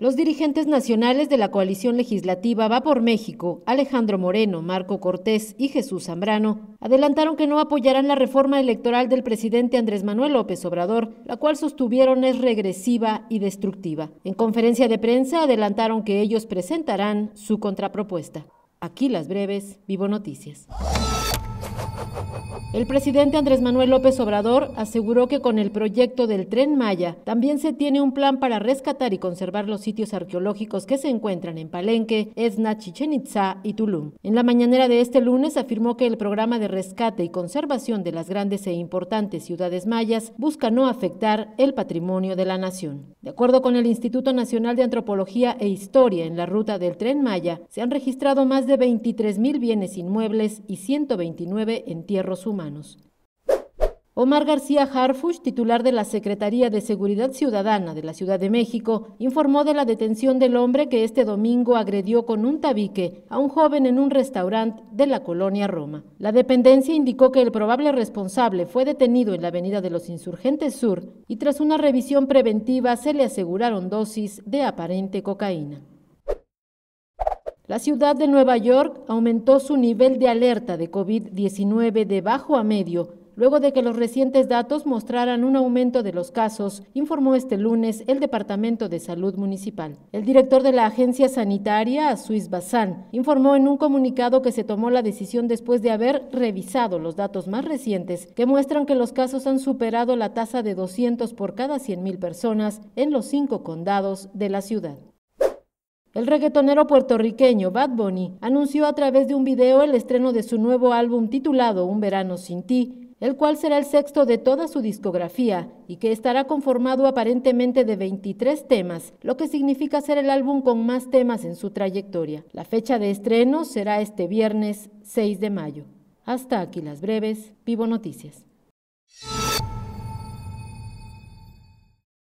Los dirigentes nacionales de la coalición legislativa Va por México, Alejandro Moreno, Marco Cortés y Jesús Zambrano, adelantaron que no apoyarán la reforma electoral del presidente Andrés Manuel López Obrador, la cual sostuvieron es regresiva y destructiva. En conferencia de prensa adelantaron que ellos presentarán su contrapropuesta. Aquí las breves, Vivo Noticias. El presidente Andrés Manuel López Obrador aseguró que con el proyecto del tren Maya también se tiene un plan para rescatar y conservar los sitios arqueológicos que se encuentran en Palenque, Esna, Chichen Itza y Tulum. En la mañanera de este lunes afirmó que el programa de rescate y conservación de las grandes e importantes ciudades mayas busca no afectar el patrimonio de la nación. De acuerdo con el Instituto Nacional de Antropología e Historia, en la ruta del tren Maya se han registrado más de 23 mil bienes inmuebles y 129 en entierros humanos. Omar García Harfuch, titular de la Secretaría de Seguridad Ciudadana de la Ciudad de México, informó de la detención del hombre que este domingo agredió con un tabique a un joven en un restaurante de la colonia Roma. La dependencia indicó que el probable responsable fue detenido en la Avenida de los Insurgentes Sur y tras una revisión preventiva se le aseguraron dosis de aparente cocaína. La ciudad de Nueva York aumentó su nivel de alerta de COVID-19 de bajo a medio, luego de que los recientes datos mostraran un aumento de los casos, informó este lunes el Departamento de Salud Municipal. El director de la agencia sanitaria, Suiz Bazán, informó en un comunicado que se tomó la decisión después de haber revisado los datos más recientes que muestran que los casos han superado la tasa de 200 por cada 100.000 personas en los cinco condados de la ciudad. El reggaetonero puertorriqueño Bad Bunny anunció a través de un video el estreno de su nuevo álbum titulado Un verano sin ti, el cual será el sexto de toda su discografía y que estará conformado aparentemente de 23 temas, lo que significa ser el álbum con más temas en su trayectoria. La fecha de estreno será este viernes 6 de mayo. Hasta aquí las breves, Vivo Noticias.